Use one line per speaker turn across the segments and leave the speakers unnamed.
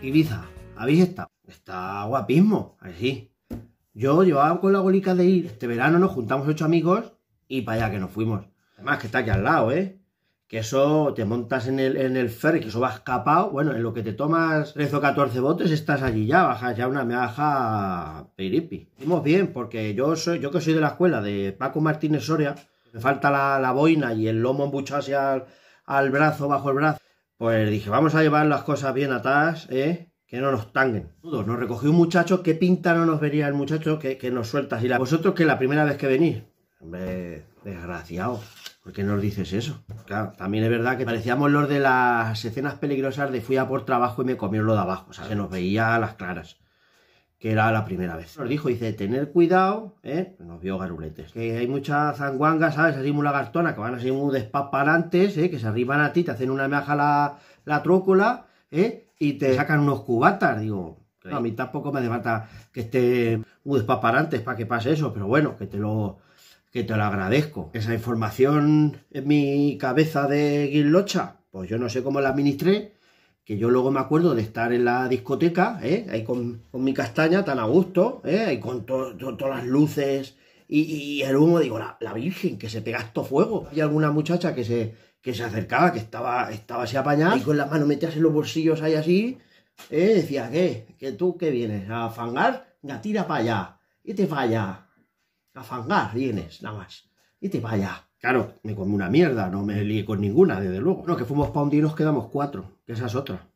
Ibiza, ¿habéis estado? Está guapismo, así. Yo llevaba con la golica de ir. Este verano nos juntamos ocho amigos y para allá que nos fuimos. Además, que está aquí al lado, ¿eh? Que eso te montas en el, en el ferry, que eso va escapado. Bueno, en lo que te tomas 13 o 14 botes, estás allí ya, bajas ya una meaja piripi. Fuimos bien, porque yo soy, yo que soy de la escuela de Paco Martínez Soria, me falta la, boina y el lomo embuchado hacia al brazo, bajo el brazo pues dije, vamos a llevar las cosas bien atrás, ¿eh? que no nos tanguen. Nos recogió un muchacho, ¿qué pinta no nos vería el muchacho que, nos sueltas? Y la... vosotros que la primera vez que venís, hombre, desgraciado. ¿Por qué nos dices eso? Claro, también es verdad que parecíamos los de las escenas peligrosas de fui a por trabajo y me comió lo de abajo. O sea, se nos veía a las claras que era la primera vez. Nos dijo, dice, tener cuidado, ¿eh? nos vio garuletes, que hay muchas zanguangas, ¿sabes? Así muy Gartona que van así muy despaparantes, ¿eh? que se arriban a ti, te hacen una meja la, la trócola, ¿eh? y te sacan unos cubatas, digo. No, a mí tampoco me levanta que esté muy despaparantes para que pase eso, pero bueno, que te lo que te lo agradezco. Esa información en mi cabeza de guirlocha, pues yo no sé cómo la administré, que yo luego me acuerdo de estar en la discoteca, ¿eh? ahí con, mi castaña tan a gusto, ¿eh? con todas las luces y, el humo, digo, la, Virgen, que se pega esto fuego. Y alguna muchacha que se, que se acercaba, que estaba, estaba así apañada, y con las manos metías en los bolsillos ahí así, ¿eh? decía, ¿qué? ¿Que tú qué vienes? ¿A fangar? Ya tira para allá, y te vaya. A fangar vienes, nada más, y te vaya. Claro, me comí una mierda, no me lié con ninguna, desde luego. No, que fuimos para un día y nos quedamos cuatro, que esas es otra.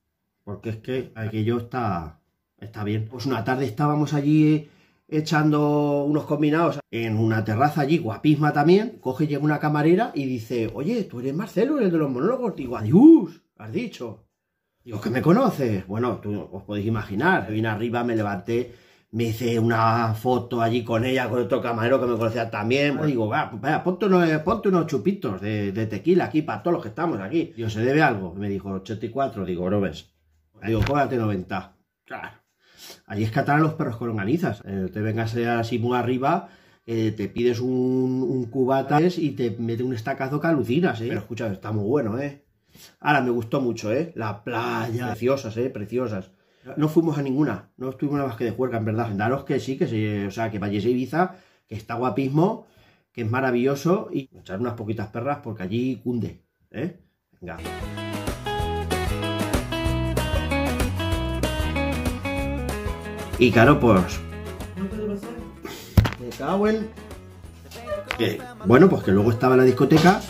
Porque es que aquello está, está bien. Pues una tarde estábamos allí eh, echando unos combinados en una terraza allí, guapísima también. Coge y llega una camarera y dice, oye, tú eres Marcelo, eres de los monólogos. Digo, adiós, has dicho. Digo, que me conoces. Bueno, tú os podéis imaginar. Vine arriba, me levanté me hice una foto allí con ella, con otro camarero que me conocía también. Pues digo, va, vaya, ponte, unos, eh, ponte unos chupitos de, tequila aquí para todos los que estamos aquí. Dios ¿se debe algo? Me dijo, 84. Digo, no ves. Digo, cógate 90. Claro. Allí a los perros con organizas. Eh, te vengas así muy arriba, te pides un, un cubata y te mete un estacazo que alucinas, ¿eh? Pero escucha, está muy bueno, ¿eh? Ahora me gustó mucho, ¿eh? La playa, preciosas, ¿eh? Preciosas. No fuimos a ninguna, no estuvimos una más que de Cuerca, en verdad. Daros que sí, que sí, o sea, que vayáis Ibiza, que está guapismo, que es maravilloso, y echar unas poquitas perras porque allí cunde, ¿eh? Venga. Y claro, pues... Me bueno, pues que luego estaba la discoteca